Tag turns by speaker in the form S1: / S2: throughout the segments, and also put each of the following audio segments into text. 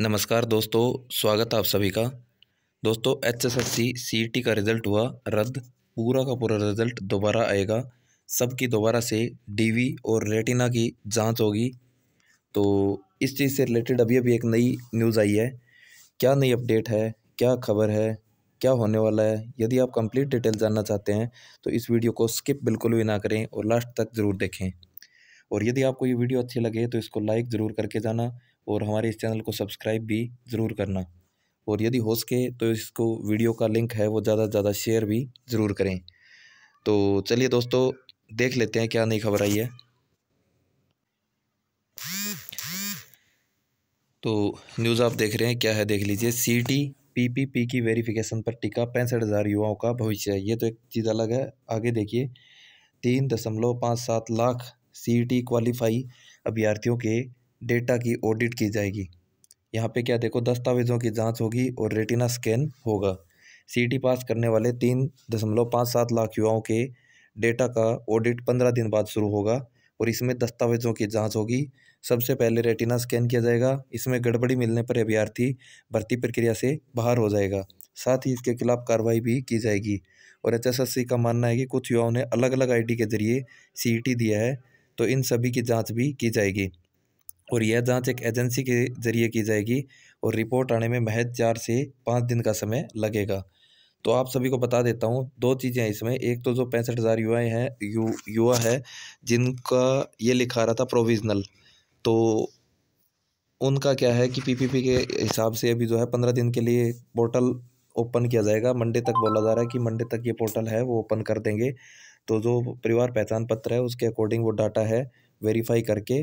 S1: नमस्कार दोस्तों स्वागत है आप सभी का दोस्तों H S S C C T का रिज़ल्ट हुआ रद्द पूरा का पूरा रिज़ल्ट दोबारा आएगा सबकी दोबारा से डीवी और रेटिना की जांच होगी तो इस चीज़ से रिलेटेड अभी अभी एक नई न्यूज़ आई है क्या नई अपडेट है क्या खबर है क्या होने वाला है यदि आप कंप्लीट डिटेल जानना चाहते हैं तो इस वीडियो को स्किप बिल्कुल भी ना करें और लास्ट तक ज़रूर देखें और यदि आपको ये वीडियो अच्छी लगे तो इसको लाइक ज़रूर करके जाना और हमारे इस चैनल को सब्सक्राइब भी ज़रूर करना और यदि हो सके तो इसको वीडियो का लिंक है वो ज़्यादा से ज़्यादा शेयर भी ज़रूर करें तो चलिए दोस्तों देख लेते हैं क्या नई खबर आई है तो न्यूज़ आप देख रहे हैं क्या है देख लीजिए C T P P P की वेरिफिकेशन पर टिका पैंसठ हज़ार युवाओं का भविष्य है ये तो एक चीज़ अलग है आगे देखिए तीन दशमलव पाँच सात लाख सी टी क्वालिफाई अभ्यर्थियों के डेटा की ऑडिट की जाएगी यहाँ पे क्या देखो दस्तावेज़ों की जांच होगी और रेटिना स्कैन होगा सीटी पास करने वाले तीन दशमलव पाँच सात लाख युवाओं के डेटा का ऑडिट पंद्रह दिन बाद शुरू होगा और इसमें दस्तावेज़ों की जांच होगी सबसे पहले रेटिना स्कैन किया जाएगा इसमें गड़बड़ी मिलने पर अभ्यर्थी भर्ती प्रक्रिया से बाहर हो जाएगा साथ ही इसके खिलाफ कार्रवाई भी की जाएगी और एच का मानना है कि कुछ युवाओं ने अलग अलग आई के जरिए सी दिया है तो इन सभी की जाँच भी की जाएगी और यह जाँच एक एजेंसी के ज़रिए की जाएगी और रिपोर्ट आने में महज चार से पाँच दिन का समय लगेगा तो आप सभी को बता देता हूँ दो चीज़ें हैं इसमें एक तो जो पैंसठ हज़ार युवा हैं यू युवा है जिनका ये लिखा रहा था प्रोविज़नल तो उनका क्या है कि पीपीपी के हिसाब से अभी जो है पंद्रह दिन के लिए पोर्टल ओपन किया जाएगा मंडे तक बोला जा रहा है कि मंडे तक ये पोर्टल है वो ओपन कर देंगे तो जो परिवार पहचान पत्र है उसके अकॉर्डिंग वो डाटा है वेरीफाई करके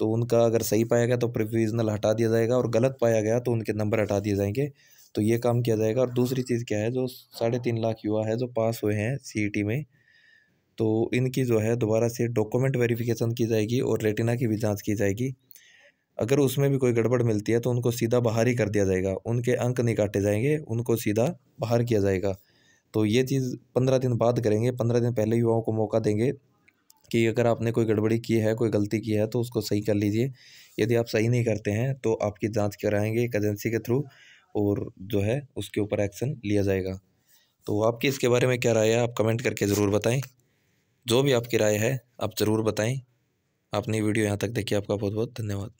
S1: तो उनका अगर सही पाया गया तो प्रोविजनल हटा दिया जाएगा और गलत पाया गया तो उनके नंबर हटा दिए जाएंगे तो ये काम किया जाएगा और दूसरी चीज़ क्या है जो साढ़े तीन लाख युवा है जो पास हुए हैं सी e में तो इनकी जो है दोबारा से डॉक्यूमेंट वेरिफिकेशन की जाएगी और रेटिना की भी जाँच की जाएगी अगर उसमें भी कोई गड़बड़ मिलती है तो उनको सीधा बाहर ही कर दिया जाएगा उनके अंक नहीं काटे जाएंगे उनको सीधा बाहर किया जाएगा तो ये चीज़ पंद्रह दिन बाद करेंगे पंद्रह दिन पहले युवाओं को मौका देंगे कि अगर आपने कोई गड़बड़ी की है कोई गलती की है तो उसको सही कर लीजिए यदि आप सही नहीं करते हैं तो आपकी जाँच कराएँगे एक एजेंसी के थ्रू और जो है उसके ऊपर एक्शन लिया जाएगा तो आपकी इसके बारे में क्या राय है आप कमेंट करके ज़रूर बताएं जो भी आपकी राय है आप ज़रूर बताएं आपने वीडियो यहाँ तक देखी आपका बहुत बहुत धन्यवाद